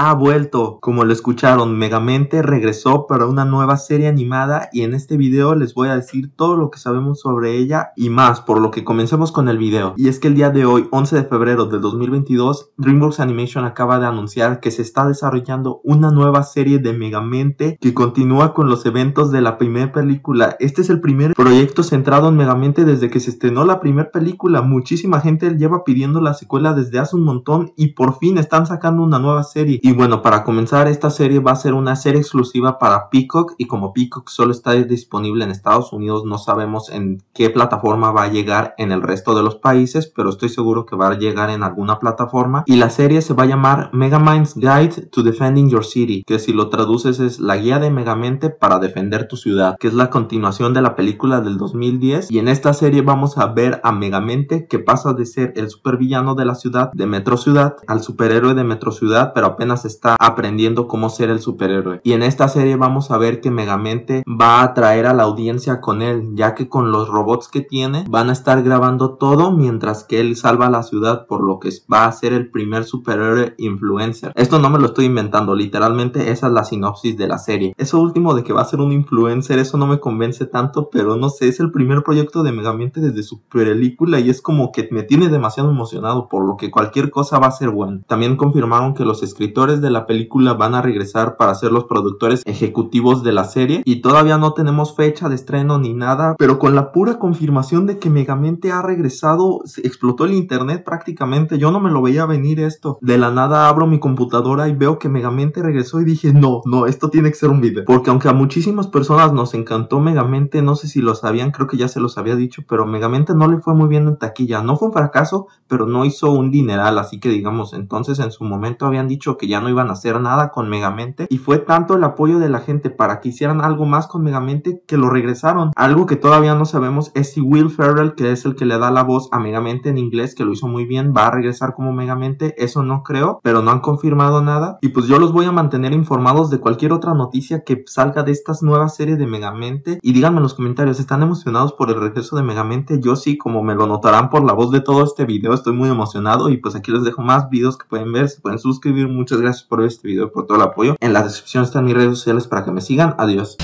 ha vuelto. Como lo escucharon, Megamente regresó para una nueva serie animada y en este video les voy a decir todo lo que sabemos sobre ella y más, por lo que comencemos con el video. Y es que el día de hoy, 11 de febrero del 2022, DreamWorks Animation acaba de anunciar que se está desarrollando una nueva serie de Megamente que continúa con los eventos de la primera película. Este es el primer proyecto centrado en Megamente desde que se estrenó la primera película. Muchísima gente lleva pidiendo la secuela desde hace un montón y por fin están sacando una nueva serie y bueno, para comenzar, esta serie va a ser una serie exclusiva para Peacock y como Peacock solo está disponible en Estados Unidos, no sabemos en qué plataforma va a llegar en el resto de los países, pero estoy seguro que va a llegar en alguna plataforma. Y la serie se va a llamar Megamind's Guide to Defending Your City, que si lo traduces es la guía de Megamente para defender tu ciudad, que es la continuación de la película del 2010. Y en esta serie vamos a ver a Megamente que pasa de ser el supervillano de la ciudad, de Metro Ciudad, al superhéroe de Metro Ciudad, pero apenas está aprendiendo cómo ser el superhéroe. Y en esta serie vamos a ver que Megamente va a atraer a la audiencia con él, ya que con los robots que tiene van a estar grabando todo mientras que él salva la ciudad, por lo que va a ser el primer superhéroe influencer. Esto no me lo estoy inventando, literalmente esa es la sinopsis de la serie. Eso último de que va a ser un influencer, eso no me convence tanto, pero no sé, es el primer proyecto de Megamente desde su película y es como que me tiene demasiado emocionado, por lo que cualquier cosa va a ser bueno. También confirmaron que los escritores de la película van a regresar para ser los productores ejecutivos de la serie y todavía no tenemos fecha de estreno ni nada, pero con la pura confirmación de que Megamente ha regresado, explotó el internet prácticamente, yo no me lo veía venir esto. De la nada abro mi computadora y veo que Megamente regresó y dije, no, no, esto tiene que ser un video. Porque aunque a muchísimas personas nos encantó Megamente, no sé si lo sabían, creo que ya se los había dicho, pero Megamente no le fue muy bien en taquilla. No fue un fracaso, pero no hizo un dineral, así que digamos, entonces en su momento habían dicho que ya no iban a hacer nada con Megamente y fue tanto el apoyo de la gente para que hicieran algo más con Megamente que lo regresaron. Algo que todavía no sabemos es si Will Ferrell, que es el que le da la voz a Megamente en inglés, que lo hizo muy bien, va a regresar como Megamente. Eso no creo, pero no han confirmado nada. Y pues yo los voy a mantener informados de cualquier otra noticia que salga de estas nuevas series de Megamente. Y díganme en los comentarios, ¿están emocionados por el regreso de Megamente? Yo sí, como me lo notarán por la voz de todo este video, estoy muy emocionado. Y pues aquí les dejo más videos que pueden ver, se pueden suscribir. Muchas gracias por ver este video, por todo el apoyo. En la descripción están mis redes sociales para que me sigan. Adiós.